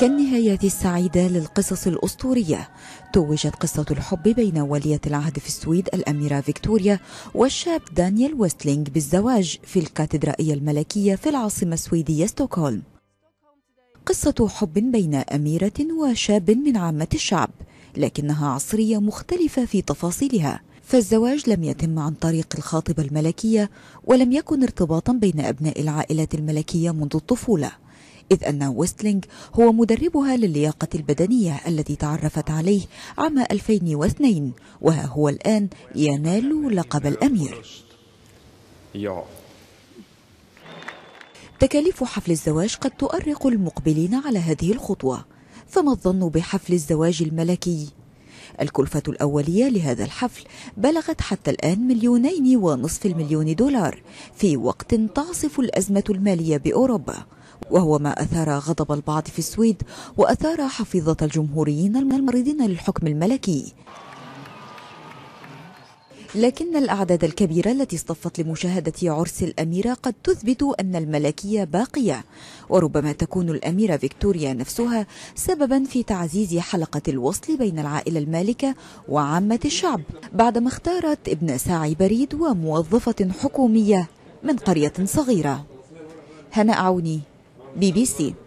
كالنهايات السعيدة للقصص الأسطورية توجت قصة الحب بين ولية العهد في السويد الأميرة فيكتوريا والشاب دانيال ويستلينغ بالزواج في الكاتدرائية الملكية في العاصمة السويدية ستوكهولم قصة حب بين أميرة وشاب من عامة الشعب لكنها عصرية مختلفة في تفاصيلها فالزواج لم يتم عن طريق الخاطبة الملكية ولم يكن ارتباطا بين أبناء العائلة الملكية منذ الطفولة إذ أن ويستلينغ هو مدربها للياقة البدنية الذي تعرفت عليه عام 2002 وها هو الآن ينال لقب الأمير تكاليف حفل الزواج قد تؤرق المقبلين على هذه الخطوة فما الظن بحفل الزواج الملكي؟ الكلفة الأولية لهذا الحفل بلغت حتى الآن مليونين ونصف المليون دولار في وقت تعصف الأزمة المالية بأوروبا وهو ما أثار غضب البعض في السويد وأثار حفيظة الجمهوريين المعارضين للحكم الملكي لكن الأعداد الكبيرة التي اصطفت لمشاهدة عرس الأميرة قد تثبت أن الملكية باقية وربما تكون الأميرة فيكتوريا نفسها سببا في تعزيز حلقة الوصل بين العائلة المالكة وعامة الشعب بعدما اختارت ابن ساعي بريد وموظفة حكومية من قرية صغيرة هناء عوني BBC.